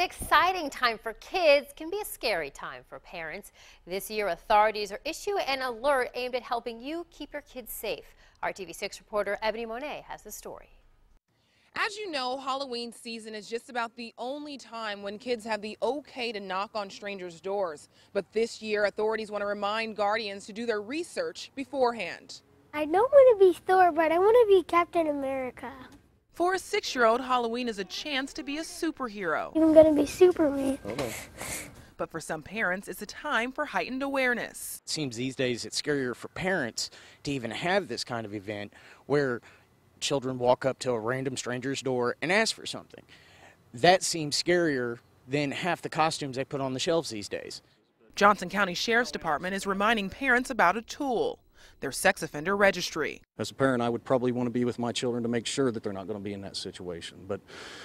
The exciting time for kids can be a scary time for parents. This year, authorities are issuing an alert aimed at helping you keep your kids safe. rtv 6 reporter Ebony Monet has the story. As you know, Halloween season is just about the only time when kids have the okay to knock on strangers' doors. But this year, authorities want to remind guardians to do their research beforehand. I don't want to be Thor, but I want to be Captain America. For a six year old, Halloween is a chance to be a superhero. I'm going to be Superman. Oh. But for some parents, it's a time for heightened awareness. It seems these days it's scarier for parents to even have this kind of event where children walk up to a random stranger's door and ask for something. That seems scarier than half the costumes they put on the shelves these days. Johnson County Sheriff's Department is reminding parents about a tool their sex offender registry. As a parent, I would probably want to be with my children to make sure that they're not going to be in that situation. But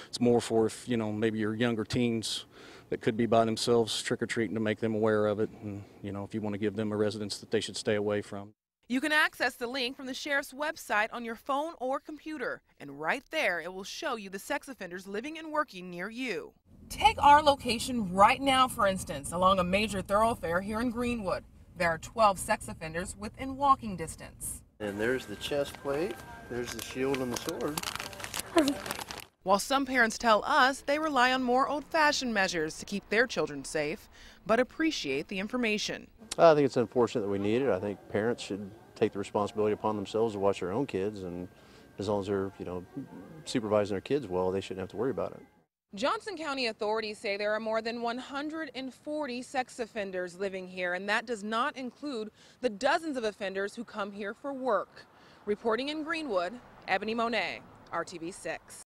it's more for if, you know, maybe your younger teens that could be by themselves trick or treating to make them aware of it. And, you know, if you want to give them a residence that they should stay away from. You can access the link from the sheriff's website on your phone or computer, and right there it will show you the sex offenders living and working near you. Take our location right now, for instance, along a major thoroughfare here in Greenwood. There are 12 sex offenders within walking distance. And there's the chest plate, there's the shield and the sword. While some parents tell us they rely on more old fashioned measures to keep their children safe, but appreciate the information. I think it's unfortunate that we need it. I think parents should take the responsibility upon themselves to watch their own kids, and as long as they're, you know, supervising their kids well, they shouldn't have to worry about it. Johnson County authorities say there are more than 140 sex offenders living here, and that does not include the dozens of offenders who come here for work. Reporting in Greenwood, Ebony Monet, RTV6.